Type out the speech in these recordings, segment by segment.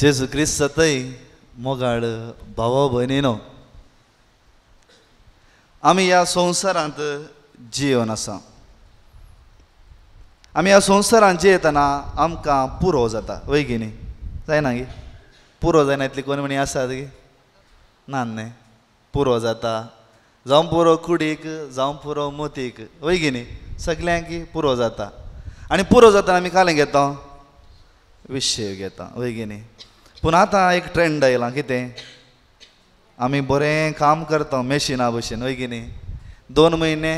जेजू जाताय मोगाड भावा न्हू आमी ह्या संवसारांत जियोन आसा आमी ह्या संवसारांत जियेतना आमकां पुरो जाता वैगिनी न्ही जायना गे पुरो जायना इतली कोण म्हणी आसात गे ना न्ही पुरो जाता जावं पुरो कुडीक जावं पुरो मोतीक वैगिनी सगळ्यांक पुरो जाता आनी पुरो जाता आमी कालें घेता विशय घेता वैगिनी पूण आतां एक ट्रेंड आयला कितें आमी बरें काम करता मेशिना भशेन हय की न्ही दोन म्हयने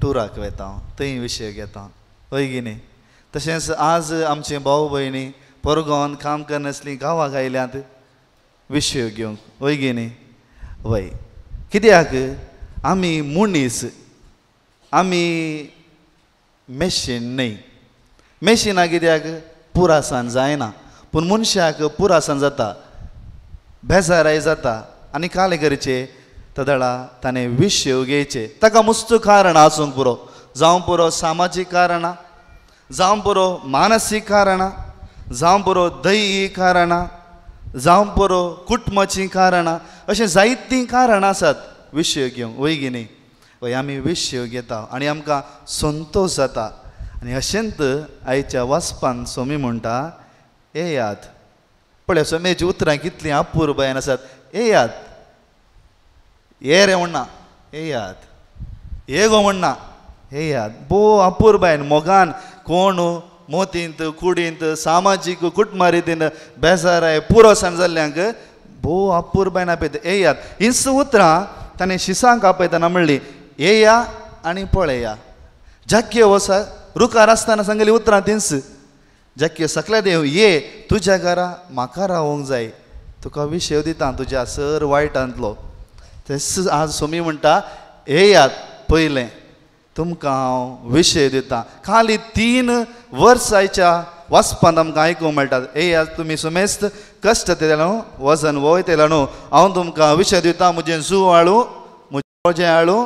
टुराक वेता थंय विशय घेता हय की न्ही तशेंच आज आमचे भाऊ भयणी परगोन काम करनासलीं गांवाक आयल्यात विशय घेवंक हय की न्ही वय कित्याक आमी मुनीस आमी मेशीन न्हय मेशिना कित्याक पुरासान जायना पण मनशाक पुरासान जाता बेजाराय जाता आनी काले करचे तदळा ताणें विश घेवचे ताका मुस्त कारणां आसूंक पुरो जावं पुरो सामाजीक कारणां जावं पुरो मानसीक कारणां जावं पुरो दैहीक कारणां जावं पुरो कुटुंबाचीं कारणां अशें जायतीं कारणां आसात विशय घेवंक वय आमी घेता आनी आमकां संतोश जाता आनी अशेंत आयच्या वाचपान सोमी म्हणटा येयात पळय समेची उतरां कितलीं बायन आसात येयात ये रे म्हणना येयात ये गो म्हणना येयात बो बायन मोगान कोण मोतींत कुडींत सामाजीक कुटमारीतीन बेजाराय पुरोसान जाल्ल्यांक भो बायन आपयत येयात हिंस उतरां ताणें शिसांक आपयतना म्हणली येया आनी पळया जाक्य वसा रुखार आसतना सांगली उतरां हिंस जक्य सकले देव ये तुझ्या घरा म्हाका रावोंक जाय तुका विशय दिता तुज्या सर वायटांतलो तेस आज सोमी म्हणटा येयात पयलें तुमकां हांव विशय दितां खाली तीन वर्सांच्या वचपान आमकां आयकूंक मेळटा येयात तुमी सुमेस्त कश्ट तेला न्हू वजन वयतेला न्हू हांव तुमकां विशय दिता म्हजें जू हाडूं म्हजें हाडूं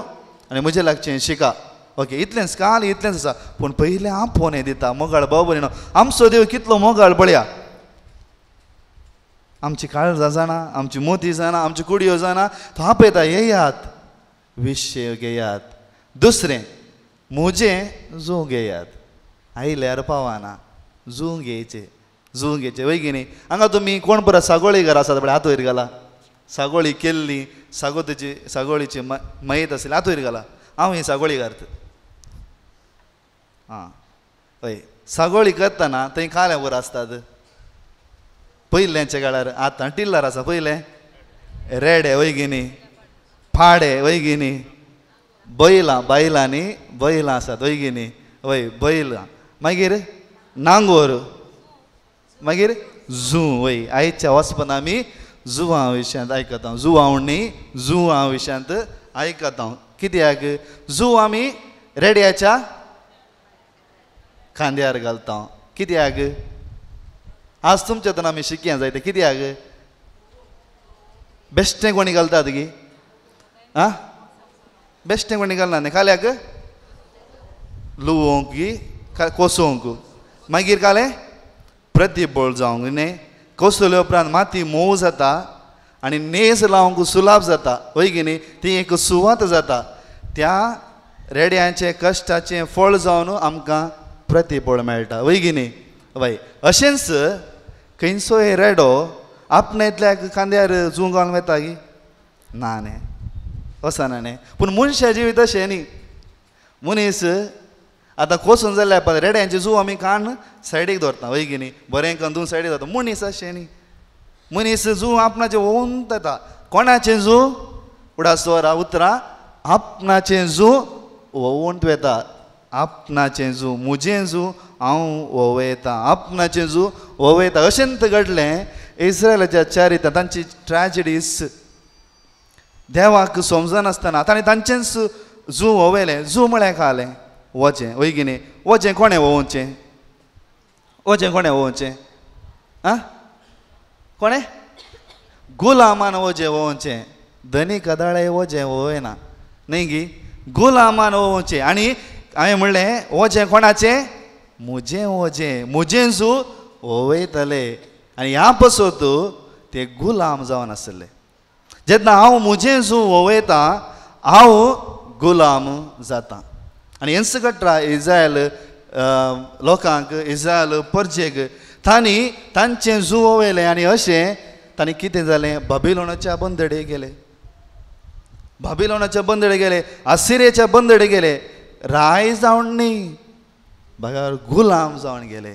आनी म्हजें लागचें शिका ओके इतलेंच काल इतलेंच आसा पूण पयलें हांव फोन हें दिता मोगाळ बाबा न्हू आमचो देव कितलो मोगाळ पळया आमची काळजां जाणा आमची मोती जाणा आमची कुडयो जाणा तो आपयता येयात विशय घेयात दुसरें म्हजें जू घेयात आयल्यार पावाना जू घेयचे जू घेयचे वय हांगा तुमी कोण परत सागोळी घर आसात पळय हात वयर घाला सागोळी केल्ली सागोतीची सागोळीची मैत आसली वयर घाला हांव ही सागोळी घालता आं हय सागोळी करतना थंय काल्या वर आसतात पयल्यांच्या काळार आतां टिल्लर आसा पयलें रेडे वैगिनी फाडे वैगिनी बैलां बैलां न्ही बैलां आसात वैगिनी वय बैलां मागीर नांगोर मागीर जू वय आयच्या वचपन आमी जुवा विशयांत आयकता जुवां न्ही जुवा विशयांत आयकता कित्याक जू आमी रेड्याच्या खांद्यार घालता कित्याक आज हातून आमी शिक्या जायते कित्याक बेश्टें कोणी घालतात गी आं बेश्टें कोणी घालना न्ही खाल्याक लुवोंक गी कोसोंक मागीर कालें प्रतिबळ जावंक न्ही कोसले उपरांत माती मोव जाता आनी नेस लावंक सुलाभ जाता वय की न्ही ती एक सुवात जाता त्या रेड्यांचे कश्टाचें फळ जावन आमकां प्रतिबळ मेळटा वय गी न्ही बाय अशेंच हे रेडो आपणायतल्याक कांद्यार घालून वेता गी ना न्ही वसना न्ही पूण मनशा जिवीत अशें न्ही मनीस आतां कोसून जाल्यार पळय रेड्यांचे जू आमी कान सायडीक दवरता वय गी न्ही बरें कंदून सायडीक दवरता मनीस अशें न्ही मनीस जू आपणाचें ओवन येता कोणाचें जू उडासोरा उतरां आपणाचें जू ओवंत वेता आपना चेंजू मुजें जू हांव वोवयता आपना चेंजू वोवयता अशेंत घडलें इस्रायलाच्या चारितां तांची ट्रॅजिडीज देवाक समजनासतना ताणें तांचेंच जू वोवेलें जू म्हळ्यार खालें वचें वैगिनी वचें कोणें वोवचें वचें कोणें वोवचें आं कोणें गुलामान वचें वोवचें धनी कदाळे वचें वोवेना न्ही गी गुलामान वोवचें आनी हांवें म्हणलें ओजें कोणाचें म्हजें ओजें म्हजें सू ओवयतले आनी ह्या पसो तूं ते गुलाम जावन आसले जेन्ना हांव म्हजें सू ओवयता हांव गुलाम जाता आनी हेंच घडटा इज्रायल लोकांक इज्रायल परजेक तांणी तांचें जू ओवयलें आनी अशें तांणी कितें जालें बाबिलोनाच्या बंदडे गेले लोणाच्या बंदडे गेले आसिरेच्या बंदडे गेले राय जावन न्ही बघा गुलाम जावन गेले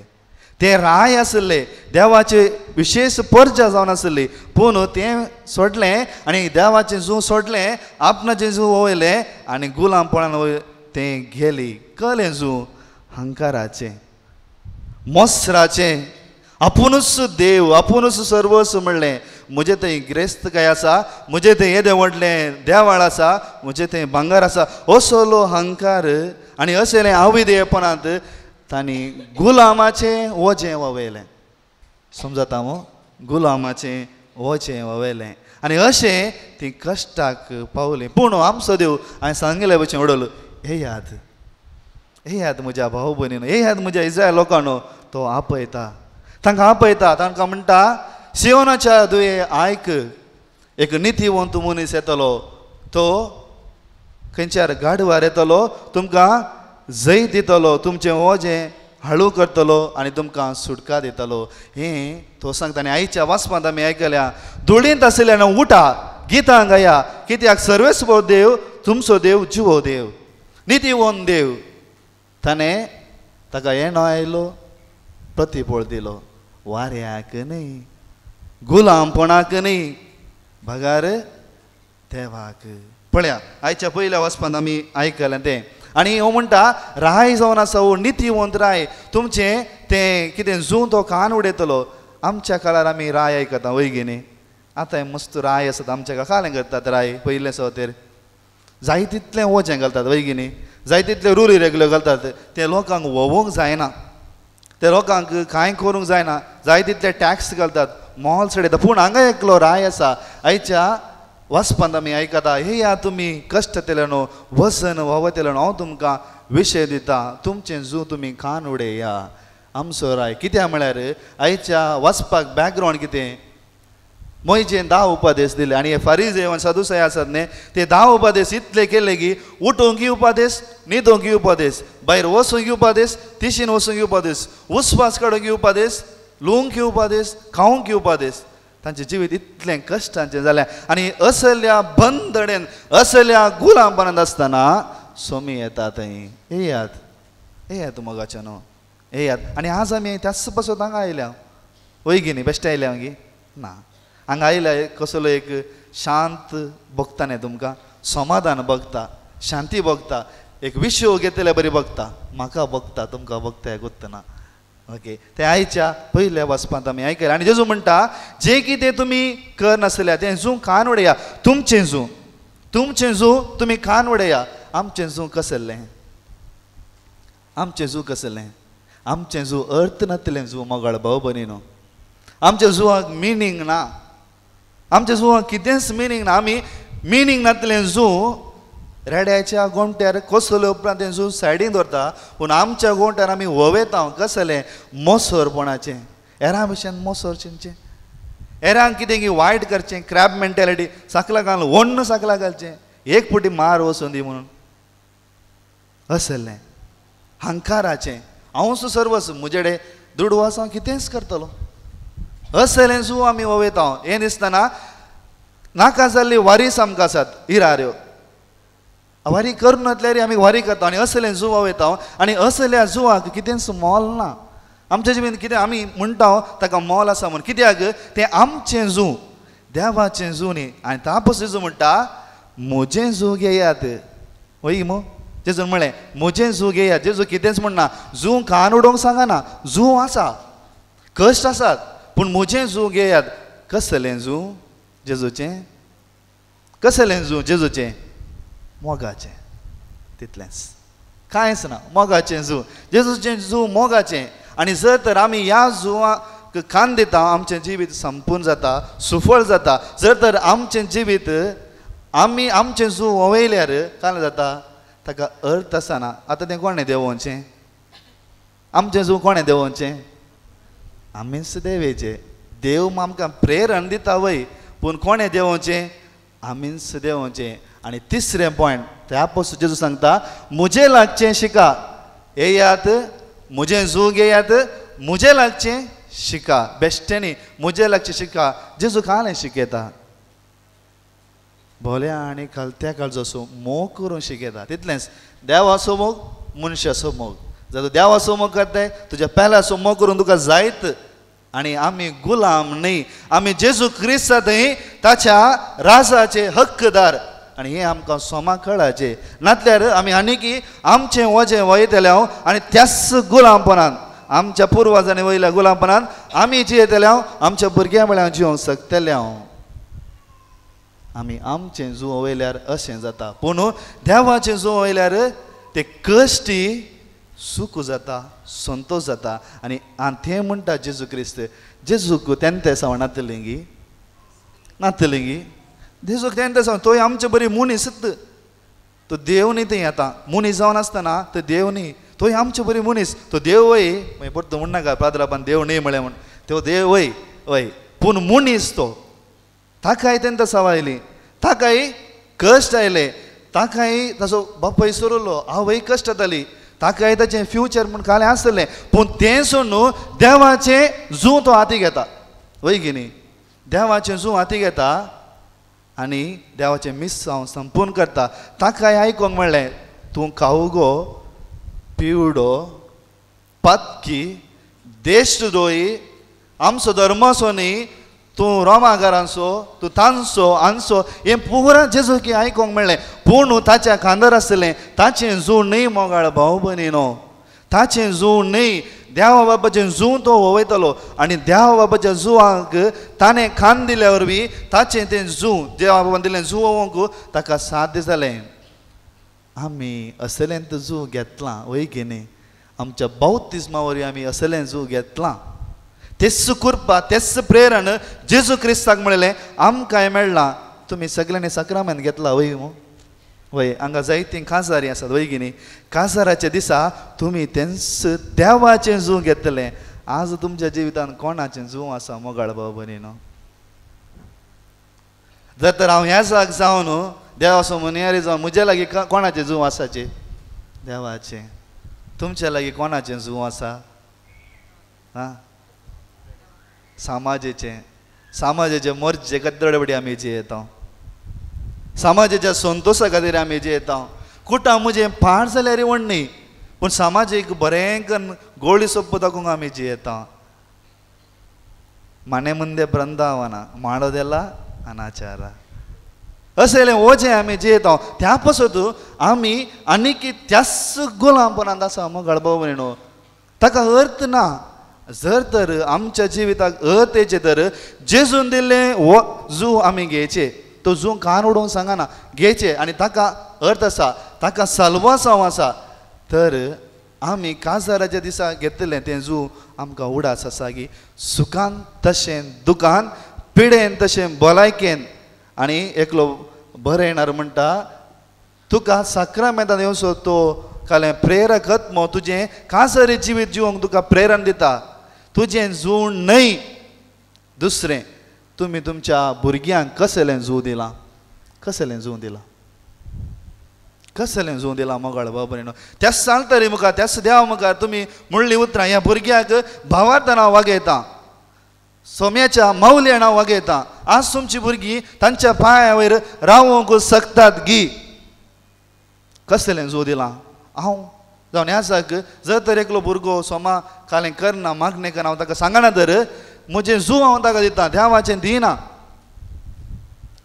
ते राय असले देवाचे विशेष पर्जा जावन आसली पूण तें सोडलें आनी देवाचें जूं सोडले आपणाचें जू वयलें आनी गुलामपणान वय तें गेली कले जूं हंकाराचें मोसराचे आपुणूच देव आपुणूच सर्वस्व म्हणलें म्हजे थंय ग्रेस्त काय आसा म्हजे थंय हे देंवडलें देवाळ आसा म्हजे थंय भांगर आसा लो हंकार आनी असेलें आविधेयपणांत तांणी गुलामाचें वजें ववेलें समजता मो गुलामाचें वचें ववेलें आनी अशें ती कश्टाक पावलें पूण आमचो देव हांवें सांगिल्ले भशेन उडोवलो हे याद हे याद म्हज्या भाऊ भयणीन हे याद म्हज्या इज्रायल लोकांनो तो आपयता तांकां आपयता तांकां म्हणटा 시온아차 दुये आयक एक नितीवंत वन मनीस येतलो तो खंयच्या गाडवार येतलो तुमकां जैत दितलो तुमचें वजें हळू करतलो आनी तुमकां सुटका दितलो हें तो सांगता आनी आईच्या वासपांत आमी आयकल्या धुळींत आशिल्ल्यान उठा गीतां गाया कित्याक सर्वेस्व देव तुमचो देव जिवो देव नितीवन देव ताणें ताका येणो आयलो प्रतिफळ दिलो वाऱ्याक न्हय गुलाम गुलामपणाक न्ही भगार देवाक पळया आयच्या पहिल्या वचपांत आमी आयकलें तें आनी हो म्हणटा राय जावन आसा हो नितीवंत राय तुमचें तें कितें जूं तो कान उडयतलो आमच्या काळार आमी राय आयकता वय आता आतां मस्त राय आसात आमच्या काळालें करतात राय पयलें सवतेर जाय तितलें वचें घालतात वय जाय तितले रूल रेगुलर घालतात ते लोकांक वोवोंक जायना ते लोकांक कांय करूंक जायना जाय तितले टॅक्स घालतात मॉल सडयता पूण हांगा एकलो राय आसा आयच्या वचपंत आमी आयकता हे या तुमी कश्ट न्हू वसन वव न्हू हांव तुमकां विशय दिता तुमचें जू तुमी खान उडया आमचो राय कित्याक म्हळ्यार आयच्या वचपाक बॅकग्रावंड कितें मोयजेन धा उपादेश दिले आनी हे फारीज येवन सदुसाय आसात न्ही ते धा उपदेश इतले केले की उठोंगी उपदेश न्हिदोंगी उपदेश भायर वचूंगी उपदेश तिशीन वचूंगी उपादेश उस्वास काडूंगी उपदेश लुवंक घेवपा दीस खावूंक घेवपा दीस तांचें जिवीत इतलें कश्टांचें जालें आनी असल्या बंदडेन असल्या गुलाबांत आसतना सोमी येता थंय येयात येयात मोगाच्या न्हू येयात आनी आज आमी त्याच बसून हांगा आयल्या वय गे न्ही बेश्टें आयल्या मागीर ना हांगा आयल्या कसलो एक शांत भोगता न्ही तुमकां समाधान भोगता शांती भोगता एक विश्व घेतल्या बरी भोगता म्हाका भोगता तुमकां भोगता हें कोत्तना ओके ते आईच्या पहिल्या वचपांत आमी आयकले आनी जेजू म्हणटा जे कितें तुमी करनासल्या तें झू कान उडया तुमचें झू तुमचें झू तुमी कान उडया आमचें झू कसल्लें आमचें झू कसलें आमचें जूं अर्थ नातलें जूं मोगाळ भाव बनी न्हू आमच्या झुवाक मिनींग ना आमच्या झुवाक कितेंच मिनींग ना आमी मिनींग नातलें झू रेड्याच्या गोंट्यार कसलो तें सु सायडीन दवरता पूण आमच्या गोंट्यार आमी ववेता कसलें मोसरपणाचे एरा भशेन मोसर चिंतचें एरांक कितें की वायट करचें क्रॅब मेंटेलिटी साकला घाल वण्ण साकला घालचें एक पुटी मार वचून दी म्हणून असलें हंकाराचें हांवच सर्वस कडेन दृढ वास हांव कितेंच करतलो असलें सू आमी ववेता हें दिसतना नाका जाल्ली वारीस आमकां आसात इरार्यो वारी करनातल्यार आमी वारी करता आनी असले जुवा वयता आनी असल्या जुवाक कितेंच मोल ना आमच्या जिबेन कितें आमी म्हणटा ताका मोल आसा म्हण कित्याक तें आमचें जू देवाचें जू न्ही आनी तापस जेजू म्हणटा म्हजें जू घेयात वय मो जेजून म्हणलें म्हजें जू घेयात जेजू कितेंच म्हणना जू खान उडोवंक सांगना जू आसा कश्ट आसात पूण म्हजें जू घेयात कसलें जू जेजूचें कसलें जू जेजूचें मोगाचें तितलेंच कांयच ना मोगाचें जू जेजूचें झू मोगाचें आनी जर तर आमी ह्या जुवाक खान दिता आमचें जिवीत संपूर्ण जाता सुफळ जाता जर तर आमचें जिवीत आमी आमचें जू ओवयल्यार कांय जाता ताका अर्थ आसना आतां तें कोणें देवोवचें आमचें झू कोणें देवोवचें आमीच देवेचें देव आमकां प्रेरण दिता वय पूण कोणें देवोवचें आमीच देवोचें आणि तिसरे पॉयंट त्या जे जेजू सांगता म्हजें लागचे शिका येयात मुझे जूग येयात मुझे लागचे शिका बेश्टेनी मुझे लागचे शिका जेजू का शिकयता भोल्या आनी खालत्या काळजो मोग करून शिकयता तितलेंच देवा मोग मनशा मोग जर देवा मोग करताय तुज्या पेलाचो मोग करून तुका जायत आणि आम्ही गुलाम न्ही आम्ही जेजू थंय ताच्या राजाचे हक्कदार आनी हें आमकां सोमा कळाचें नातल्यार आमी आनीकी आमचें वजें वयतले हांव आनी त्याच गुलामपणान आमच्या पुर्वजांनी वयल्या गुलामपणान आमी जियेतल्या आमच्या भुरग्यां म्हळ्यार जिवंक सकतले हांव आमी आमचें जुंव वयल्यार अशें जाता पूण देवाचें जुंव वयल्यार ते कश्टी सुख जाता संतोश जाता आनी तें म्हणटा जेजू क्रिस्त जेजूक तेन्ना ते गी नातलेंगी गी देसोक तेंकां सांग तोय आमचे बरी मुनीस तो देव न्ही थंय येता मुनीस जावन आसतना तो देव न्ही तोय आमचे बरी मुनीस तो देव वय मागीर परतो म्हण नाका प्राद्रापान देव न्ही म्हळें म्हण तो देव वय वय पूण मुनीस तो ताकाय तेंकां साव आयली ताकाय कश्ट आयले ताकाय ताचो बापय सोरलो आवय कश्ट जाताली ताकाय ताचें फ्युचर म्हूण कालें आसतलें पूण तें सोड न्हू देवाचें जूं तो हाती घेता वय की न्ही देवाचें जूं हाती घेता आणि देवाचे मिस जावन संपून करता ताका हें आयकोंक म्हणलें तूं कावगो पिवडो देश देशद्रोही आमचो धर्माचो न्ही तूं रोमागारांचो तूं तांचो आनसो हें पुरा जेजू की आयकोंक म्हणलें पूण ताच्या खांदर आसलें ताचें जू न्ही मोगाळ भाऊ बनी न्हू ताचे जू न्हय देवा बाबाचें जू तो ववयतलो आणि देवा बाबाच्या जुवांक ताणें खान दिल्या वरवीं ताचें तें जुंव देवा बाबान दिलें जुंव ताका साध्य जालें आमी असलें तो जू घेतलां वय घेणे आमच्या बौध्दिस्मा वरवीं आमी असलें जू घेतलां तेच कुर्पा तेच प्रेरण जेजू क्रिस्ताक म्हणलें आमकांय मेळ्ळां तुमी सगळ्यांनी सक्रामेन घेतला वय मू वय हांगा जायतीं कांसारी आसात वैगिणी कांसाराच्या दिसा तुमी तेंस देवाचें जू घेतलें आज तुमच्या जिवितांत कोणाचें जू आसा मोगाळ बरी न्हू जर तर हांव ह्या जाग जावं न्हू हो, देव असो जावं म्हज्या लागीं कोणाचें जू आसाचें देवाचें तुमच्या लागीं कोणाचें जू आसा आं सामाजेचें सामाजाचे मोर्चे गद्दडबडी आमी जे समाजाच्या संतोशा खातीर आमी जे येता कुट मुजे पाड जाल्यार न्ही पूण समाजीक बरें करून गोळी सोप्प दाखोवंक आमी जियेता ಮನೆ ಮುಂದೆ ಬೃಂದಾವನ माडो देला अनाचारा ಓಜೆ ಆಮಿ हो त्यापासून आमी आनीक त्यास गुलाम पण अंदाज मग गळबाव न्हू ताका अर्थ ना जर तर आमच्या जिविताक अर्थ येचे तर जेजून दिल्ले व जू आमी घेयचे तो जो कान उडोवंक सांगना घेचे आनी ताका अर्थ आसा ताका सलवासांव आसा तर आमी कांसाराच्या दिसा घेतले तें जूं आमकां उडास आसा की सुखान तशें दुखान पिडेन तशें भलायकेन आनी एकलो बरें येणार म्हणटा तुका साकरा मेदान येवन सोदतो कालें प्रेरक आत्मो तुजें कासरी जिवीत जिवंक तुका प्रेरण दिता तुजें जूण न्हय दुसरें तुम्ही तुमच्या भुरग्यांक कसलें जू दिलां कसलें जू दिलां कसलें जू दिलां मोगाळ बाबा त्याच सांगता तरी मुखार त्याच देवा मुखार तुमी म्हणलीं उतरां ह्या भुरग्याक भावार्थना वागयता सोम्याच्या नांव वागयता आज तुमची भुरगीं तांच्या पांया वयर रावूंक सकतात गी कसलें जू दिलां हांव जावन आसा जर तर एकलो भुरगो सोमा कालें करना मागणें करना हांव ताका सांगना तर म्हणजे जू हांव ताका दिता देवाचें दिना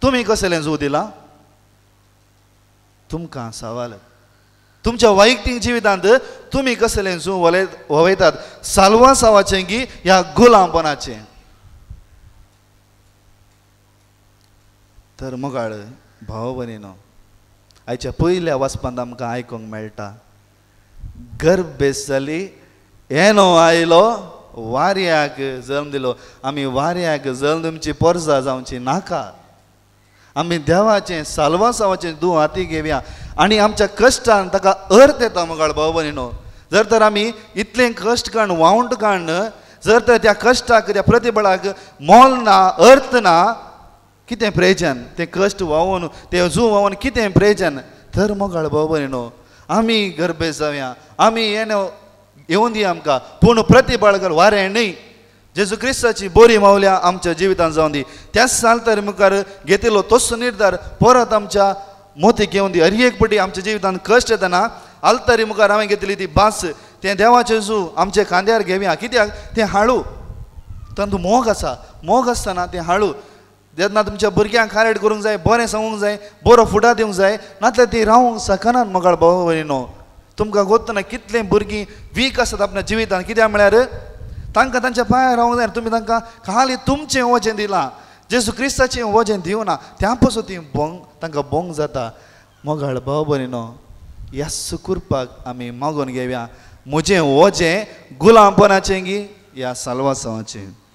तुम्ही कसलें जू दिला तुमकां सवाल तुमच्या वैयक्तीक जिवितांत तुम्ही कसलें जू वले ववयतात साल्वासावाचें गी ह्या गुलामपणाचें तर मोगाळ भाव भनिनो आयच्या पयल्या वाचपांत आमकां आयकूंक मेळटा गर्भ जाली येनो आयलो वाऱ्याक जल्म दिलो आमी वाऱ्याक जल्मची पोरसां जावची नाका आमी देवाचें साल्वासांवाचें दू हाती घेवया आनी आमच्या कश्टान ताका अर्थ येता मुगाळ भाव भयणो जर तर आमी इतलें कश्ट काण वावंट काण जर तर त्या कश्टाक त्या प्रतिबळाक मोल ना अर्थ ना कितें प्रेजन तें कश्ट वावून तें जूं वावून कितें प्रेजन तर मोगाळ भाव भयणो आमी गर्भे जावया आमी येणें येऊन दी आमकां पूण प्रती वारे वारें न्ही जेजू क्रिस्ताची बोरी मावल्या आमच्या जिवितांत जावन दी त्याच तर मुखार घेतिल्लो तोच निर्धार परत आमच्या मोतीक घेऊन दी हरी एक पटी आमच्या जिवितांत कश्ट येतना आलतरी मुखार हांवें घेतली ती बास तें देवाचे जू आमचे खांद्यार घेवया कित्याक तें हाळू तंतू मोग आसा मोग आसतना तें हाळू जेन्ना तुमच्या भुरग्यांक खारेट करूंक जाय बरें सांगूंक जाय बरो फुडा दिवंक जाय नातल्या ती रावूंक सकनान मोगाळ भाव न्हू तुमकां गोत्तना कितलें भुरगीं वीक आसात आपल्या जिवितान कित्याक म्हळ्यार तांकां तांच्या पांयार रावंक जाय तुमी तांकां खाली तुमचें वचें दिलां जेसू क्रिस्ताचें वचें दिवना त्या पसून तीं भोंग तांकां भोंग जाता मोगाळ भाव बरी न्हू ह्या सुकुरपाक आमी मागून घेवया म्हजें वजें गुलामपणाचें गी ह्या साल्वासांवाचें